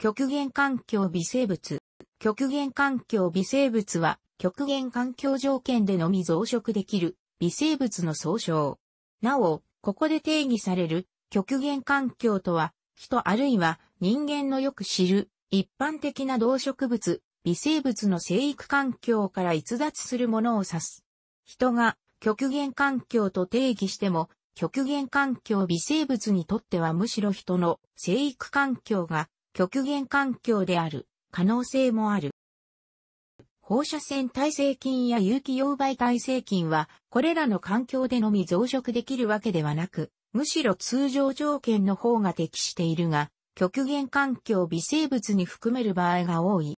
極限環境微生物。極限環境微生物は、極限環境条件でのみ増殖できる微生物の総称。なお、ここで定義される極限環境とは、人あるいは人間のよく知る一般的な動植物、微生物の生育環境から逸脱するものを指す。人が極限環境と定義しても、極限環境微生物にとってはむしろ人の生育環境が極限環境である可能性もある。放射線耐性菌や有機溶媒耐性菌は、これらの環境でのみ増殖できるわけではなく、むしろ通常条件の方が適しているが、極限環境微生物に含める場合が多い。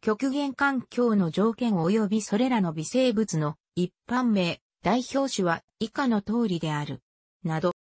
極限環境の条件及びそれらの微生物の一般名、代表種は以下の通りである。など。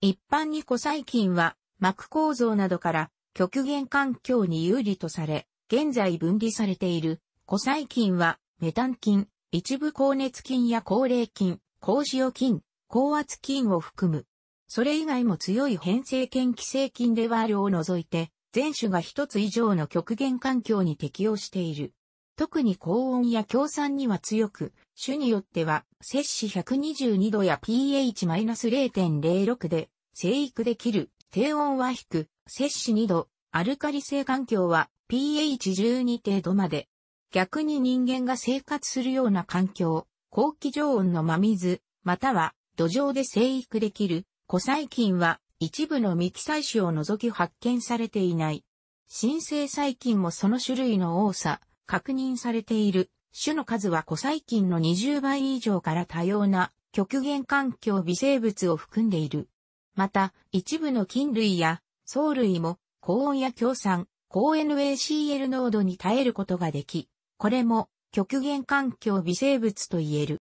一般に古細菌は膜構造などから極限環境に有利とされ、現在分離されている、古細菌は、メタン菌、一部高熱菌や高齢菌、高塩菌、高圧菌を含む。それ以外も強い変性菌寄生菌レワールを除いて、全種が一つ以上の極限環境に適応している。特に高温や強酸には強く、種によっては、摂氏122度や pH-0.06 で、生育できる、低温は低く、摂氏2度、アルカリ性環境は pH12 程度まで。逆に人間が生活するような環境、高気常温の真水、または土壌で生育できる古細菌は一部の未記採種を除き発見されていない。新生細菌もその種類の多さ、確認されている。種の数は古細菌の20倍以上から多様な極限環境微生物を含んでいる。また、一部の菌類や藻類も高温や強酸、高 NaCl 濃度に耐えることができ、これも極限環境微生物と言える。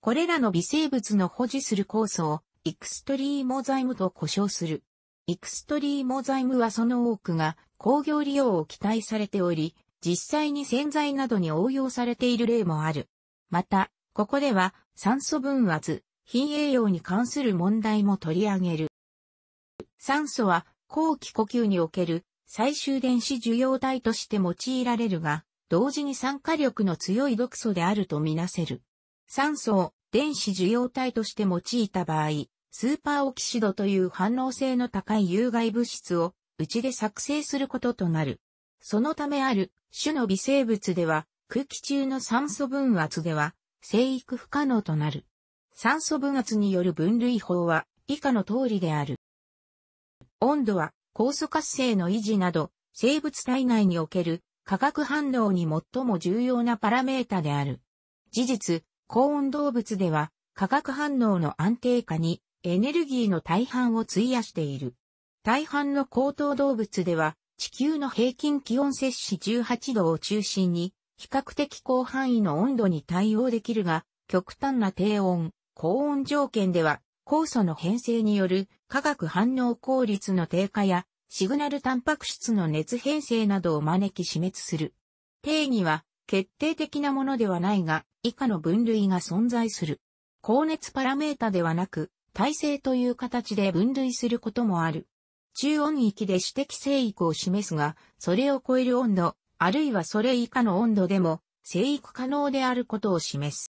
これらの微生物の保持する酵素をイクストリーモザイムと呼称する。イクストリーモザイムはその多くが工業利用を期待されており、実際に洗剤などに応用されている例もある。また、ここでは酸素分圧、品栄養に関する問題も取り上げる。酸素は後期呼吸における最終電子受容体として用いられるが、同時に酸化力の強い毒素であるとみなせる。酸素を電子受容体として用いた場合、スーパーオキシドという反応性の高い有害物質をうちで作成することとなる。そのためある種の微生物では空気中の酸素分圧では生育不可能となる。酸素分圧による分類法は以下の通りである。温度は酵素活性の維持など生物体内における化学反応に最も重要なパラメータである。事実、高温動物では化学反応の安定化にエネルギーの大半を費やしている。大半の高等動物では地球の平均気温摂氏18度を中心に比較的広範囲の温度に対応できるが極端な低温、高温条件では酵素の変性による化学反応効率の低下やシグナルタンパク質の熱変性などを招き死滅する。定義は決定的なものではないが、以下の分類が存在する。高熱パラメータではなく、耐性という形で分類することもある。中温域で指摘生育を示すが、それを超える温度、あるいはそれ以下の温度でも、生育可能であることを示す。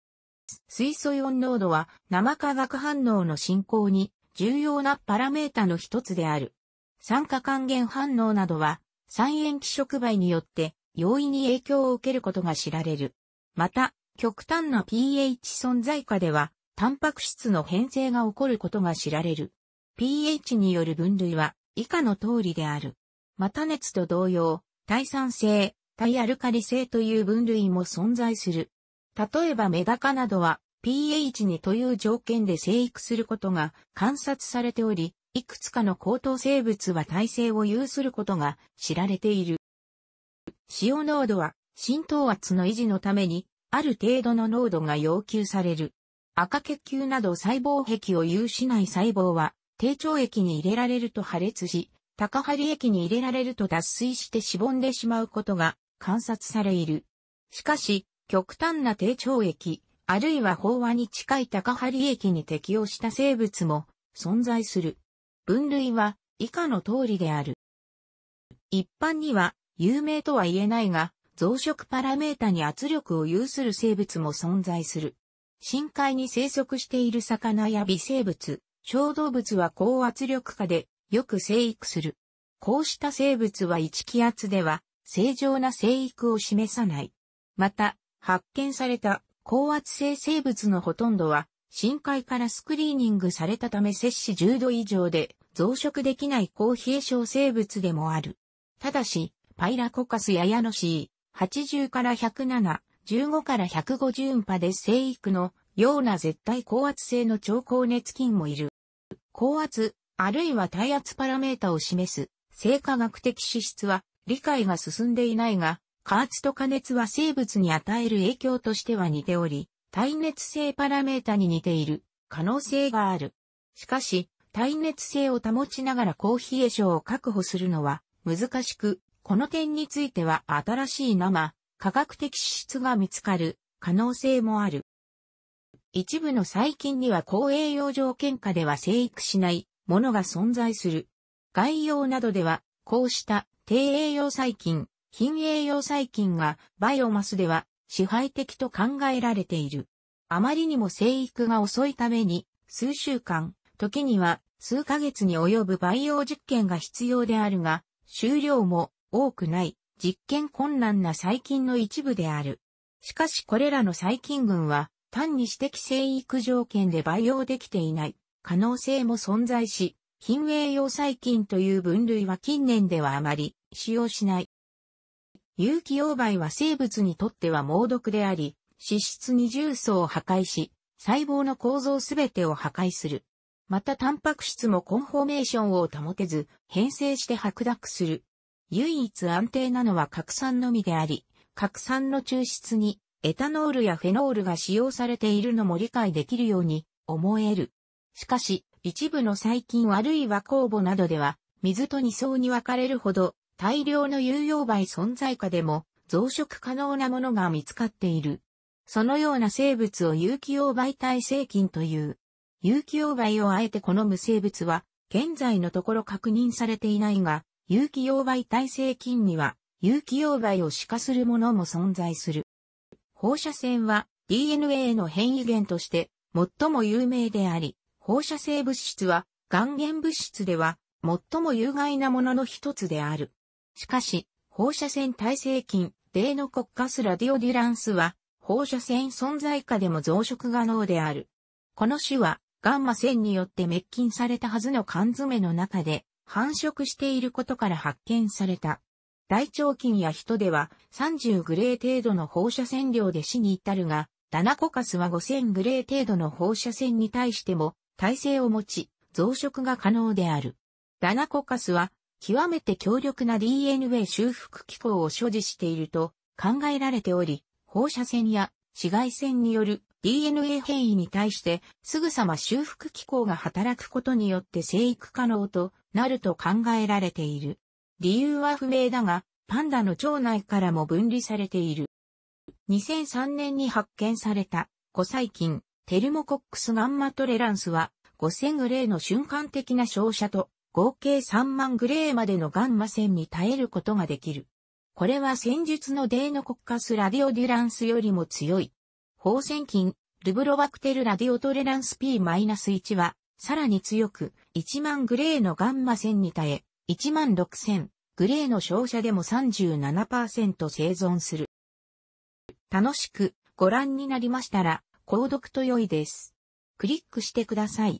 水素イオン濃度は生化学反応の進行に重要なパラメータの一つである。酸化還元反応などは酸塩基触媒によって容易に影響を受けることが知られる。また、極端な pH 存在下では、タンパク質の変性が起こることが知られる。pH による分類は以下の通りである。また熱と同様、耐酸性、耐アルカリ性という分類も存在する。例えばメダカなどは pH2 という条件で生育することが観察されており、いくつかの高等生物は耐性を有することが知られている。塩濃度は浸透圧の維持のために、ある程度の濃度が要求される。赤血球など細胞壁を有しない細胞は、低腸液に入れられると破裂し、高張液に入れられると脱水してしぼんでしまうことが観察される。しかし、極端な低張液、あるいは飽和に近い高張液に適応した生物も存在する。分類は以下の通りである。一般には有名とは言えないが、増殖パラメータに圧力を有する生物も存在する。深海に生息している魚や微生物、小動物は高圧力下でよく生育する。こうした生物は1気圧では正常な生育を示さない。また、発見された高圧性生物のほとんどは深海からスクリーニングされたため摂氏10度以上で増殖できない高冷え症生物でもある。ただし、パイラコカスやヤノシー、80から107、15から150ンパで生育のような絶対高圧性の超高熱菌もいる。高圧、あるいは耐圧パラメータを示す、生化学的脂質は理解が進んでいないが、加圧と加熱は生物に与える影響としては似ており、耐熱性パラメータに似ている可能性がある。しかし、耐熱性を保ちながら高冷え症を確保するのは難しく、この点については新しい生、科学的支質が見つかる可能性もある。一部の細菌には高栄養条件下では生育しないものが存在する。概要などでは、こうした低栄養細菌、貧栄養細菌がバイオマスでは支配的と考えられている。あまりにも生育が遅いために、数週間、時には数ヶ月に及ぶ培養実験が必要であるが、収量も多くない、実験困難な細菌の一部である。しかしこれらの細菌群は、単に私的生育条件で培養できていない、可能性も存在し、貧栄養細菌という分類は近年ではあまり使用しない。有機溶媒は生物にとっては猛毒であり、脂質二重層を破壊し、細胞の構造すべてを破壊する。またタンパク質もコンフォーメーションを保てず、変性して白濁する。唯一安定なのは核酸のみであり、核酸の抽出にエタノールやフェノールが使用されているのも理解できるように思える。しかし、一部の細菌あるいは酵母などでは、水と二層に分かれるほど大量の有用媒存在下でも増殖可能なものが見つかっている。そのような生物を有機用媒体生菌という。有機用媒をあえて好む生物は、現在のところ確認されていないが、有機用媒体生菌には、有機用媒を死化するものも存在する。放射線は DNA の変異源として最も有名であり、放射性物質は、還元物質では最も有害なものの一つである。しかし、放射線耐性菌、例の国家スラディオデュランスは、放射線存在下でも増殖が能である。この種は、ガンマ線によって滅菌されたはずの缶詰の中で、繁殖していることから発見された。大腸菌や人では30グレー程度の放射線量で死に至るが、ダナコカスは5000グレー程度の放射線に対しても耐性を持ち、増殖が可能である。ダナコカスは極めて強力な DNA 修復機構を所持していると考えられており、放射線や紫外線による DNA 変異に対してすぐさま修復機構が働くことによって生育可能となると考えられている。理由は不明だが、パンダの腸内からも分離されている。2003年に発見された古細菌テルモコックスガンマトレランスは5000グレーの瞬間的な照射と合計3万グレーまでのガンマ線に耐えることができる。これは戦術のデーノコッカスラディオデュランスよりも強い。放線菌、ルブロバクテルラディオトレランス P-1 は、さらに強く、1万グレーのガンマ線に耐え、1万6000グレーの照射でも37%生存する。楽しくご覧になりましたら、購読と良いです。クリックしてください。